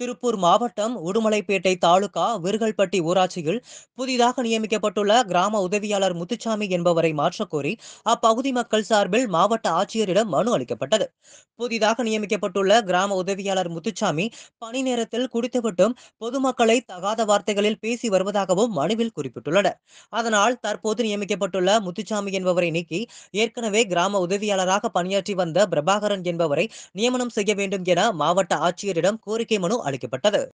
திருப்பூர் மாவட்டம் உடுமலைப்பேட்டை தாலுகா விருகல்பட்டி ஊராட்சியில் புதிதாக நியமிக்கப்பட்டுள்ள கிராம உதவியாளர் முத்துச்சாமி என்பவரை மாற்றக்கோரி அப்பகுதி மக்கள் சார்பில் மாவட்ட ஆட்சியரிடம் மனு அளிக்கப்பட்டது புதிதாக நியமிக்கப்பட்டுள்ள கிராம உதவியாளர் முத்துச்சாமி பணி நேரத்தில் குடித்துவிட்டும் பொதுமக்களை தகாத வார்த்தைகளில் பேசி வருவதாகவும் மனுவில் குறிப்பிட்டுள்ளனர் அதனால் தற்போது நியமிக்கப்பட்டுள்ள முத்துச்சாமி என்பவரை நீக்கி ஏற்கனவே கிராம உதவியாளராக பணியாற்றி வந்த பிரபாகரன் என்பவரை நியமனம் செய்ய வேண்டும் என மாவட்ட ஆட்சியரிடம் கோரிக்கை மனு அளிக்கப்பட்டது